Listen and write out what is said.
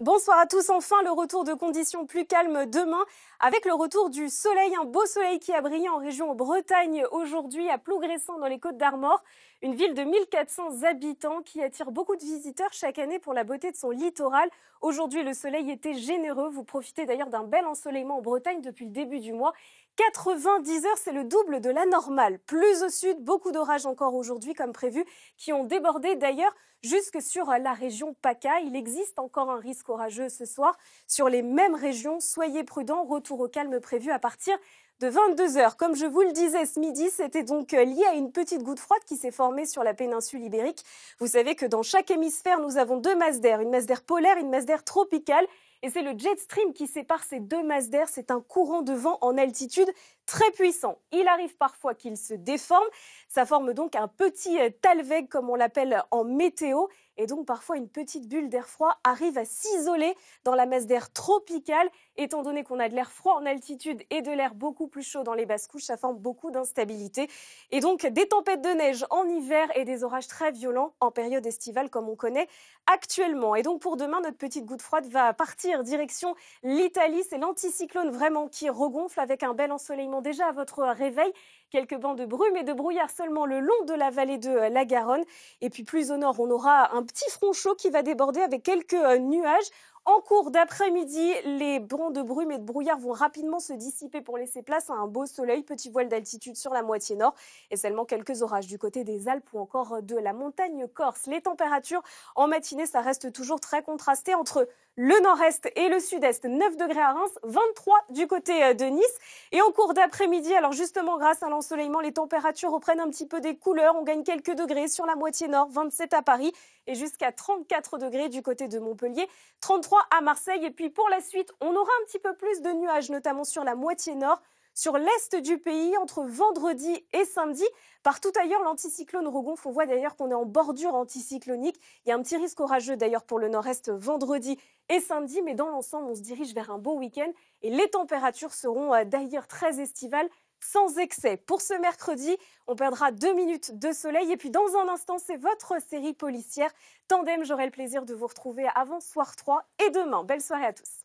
Bonsoir à tous. Enfin, le retour de conditions plus calmes demain avec le retour du soleil. Un beau soleil qui a brillé en région Bretagne aujourd'hui à Plougressan dans les Côtes d'Armor. Une ville de 1400 habitants qui attire beaucoup de visiteurs chaque année pour la beauté de son littoral. Aujourd'hui, le soleil était généreux. Vous profitez d'ailleurs d'un bel ensoleillement en Bretagne depuis le début du mois. 90 heures, c'est le double de la normale. Plus au sud, beaucoup d'orages encore aujourd'hui, comme prévu, qui ont débordé d'ailleurs jusque sur la région PACA. Il existe encore un risque orageux ce soir sur les mêmes régions. Soyez prudents, retour au calme prévu à partir 22h. Comme je vous le disais ce midi, c'était donc euh, lié à une petite goutte froide qui s'est formée sur la péninsule ibérique. Vous savez que dans chaque hémisphère, nous avons deux masses d'air, une masse d'air polaire, une masse d'air tropicale. Et c'est le jet stream qui sépare ces deux masses d'air. C'est un courant de vent en altitude très puissant. Il arrive parfois qu'il se déforme. Ça forme donc un petit euh, talweg, comme on l'appelle en météo. Et donc parfois une petite bulle d'air froid arrive à s'isoler dans la masse d'air tropicale. Étant donné qu'on a de l'air froid en altitude et de l'air beaucoup plus chaud dans les basses couches, ça forme beaucoup d'instabilité. Et donc des tempêtes de neige en hiver et des orages très violents en période estivale comme on connaît actuellement. Et donc pour demain, notre petite goutte froide va partir direction l'Italie. C'est l'anticyclone vraiment qui regonfle avec un bel ensoleillement déjà à votre réveil. Quelques bancs de brume et de brouillard seulement le long de la vallée de euh, la Garonne. Et puis plus au nord, on aura un petit front chaud qui va déborder avec quelques euh, nuages. En cours d'après-midi, les brons de brume et de brouillard vont rapidement se dissiper pour laisser place à un beau soleil, petit voile d'altitude sur la moitié nord et seulement quelques orages du côté des Alpes ou encore de la montagne corse. Les températures en matinée, ça reste toujours très contrasté entre le nord-est et le sud-est. 9 degrés à Reims, 23 du côté euh, de Nice. Et en cours d'après-midi, alors justement grâce à l'ensoleillement, les températures reprennent un petit peu des couleurs. On gagne quelques degrés sur la moitié nord, 27 à Paris et jusqu'à 34 degrés du côté de Montpellier, 33 à Marseille. Et puis pour la suite, on aura un petit peu plus de nuages, notamment sur la moitié nord. Sur l'est du pays, entre vendredi et samedi, partout ailleurs, l'anticyclone regonfle. On voit d'ailleurs qu'on est en bordure anticyclonique. Il y a un petit risque orageux d'ailleurs pour le nord-est vendredi et samedi, mais dans l'ensemble, on se dirige vers un beau week-end et les températures seront euh, d'ailleurs très estivales sans excès. Pour ce mercredi, on perdra deux minutes de soleil et puis dans un instant, c'est votre série policière Tandem. J'aurai le plaisir de vous retrouver avant soir 3 et demain. Belle soirée à tous.